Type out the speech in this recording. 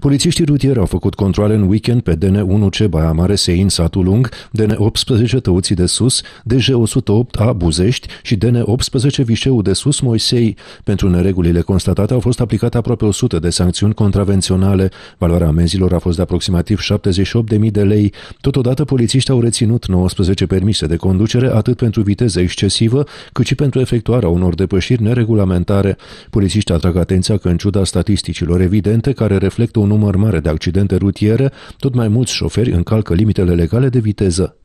Polițiștii rutieri au făcut controle în weekend pe DN1C Baia Mare Sein, satul lung, DN18 Tăuții de Sus, DG108A Buzești și DN18 Vișeu de Sus Moisei. Pentru neregulile constatate au fost aplicate aproape 100 de sancțiuni contravenționale. Valoarea amenzilor a fost de aproximativ 78.000 de lei. Totodată, polițiștii au reținut 19 permise de conducere atât pentru viteză excesivă, cât și pentru efectuarea unor depășiri neregulamentare. Polițiștii atrag atenția că, în ciuda statisticilor evidente care reflectă un număr mare de accidente rutiere, tot mai mulți șoferi încalcă limitele legale de viteză.